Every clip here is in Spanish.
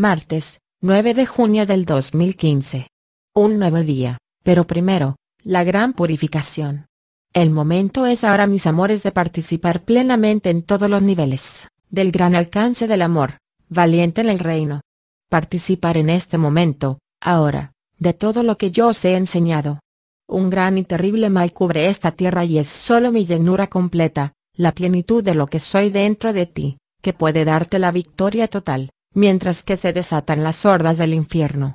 martes, 9 de junio del 2015. Un nuevo día, pero primero, la gran purificación. El momento es ahora mis amores de participar plenamente en todos los niveles, del gran alcance del amor, valiente en el reino. Participar en este momento, ahora, de todo lo que yo os he enseñado. Un gran y terrible mal cubre esta tierra y es solo mi llenura completa, la plenitud de lo que soy dentro de ti, que puede darte la victoria total mientras que se desatan las hordas del infierno.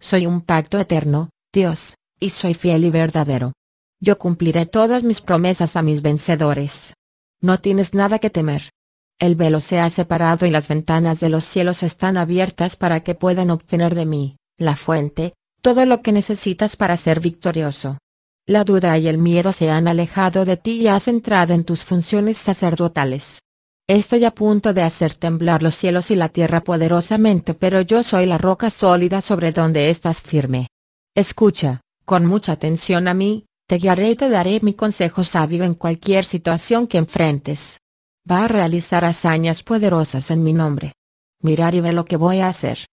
Soy un pacto eterno, Dios, y soy fiel y verdadero. Yo cumpliré todas mis promesas a mis vencedores. No tienes nada que temer. El velo se ha separado y las ventanas de los cielos están abiertas para que puedan obtener de mí, la fuente, todo lo que necesitas para ser victorioso. La duda y el miedo se han alejado de ti y has entrado en tus funciones sacerdotales. Estoy a punto de hacer temblar los cielos y la tierra poderosamente, pero yo soy la roca sólida sobre donde estás firme. Escucha, con mucha atención a mí, te guiaré y te daré mi consejo sabio en cualquier situación que enfrentes. Va a realizar hazañas poderosas en mi nombre. Mirar y ver lo que voy a hacer.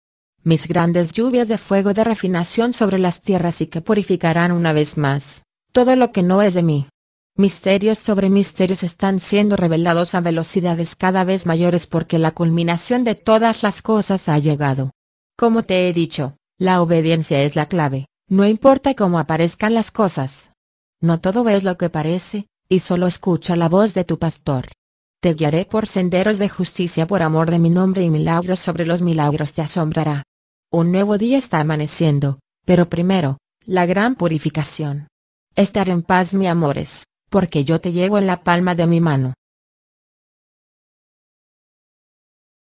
Mis grandes lluvias de fuego de refinación sobre las tierras y que purificarán una vez más, todo lo que no es de mí. Misterios sobre misterios están siendo revelados a velocidades cada vez mayores porque la culminación de todas las cosas ha llegado. Como te he dicho, la obediencia es la clave, no importa cómo aparezcan las cosas. No todo es lo que parece, y solo escucha la voz de tu pastor. Te guiaré por senderos de justicia por amor de mi nombre y milagros sobre los milagros te asombrará. Un nuevo día está amaneciendo, pero primero, la gran purificación. Estar en paz, mi amores porque yo te llevo en la palma de mi mano.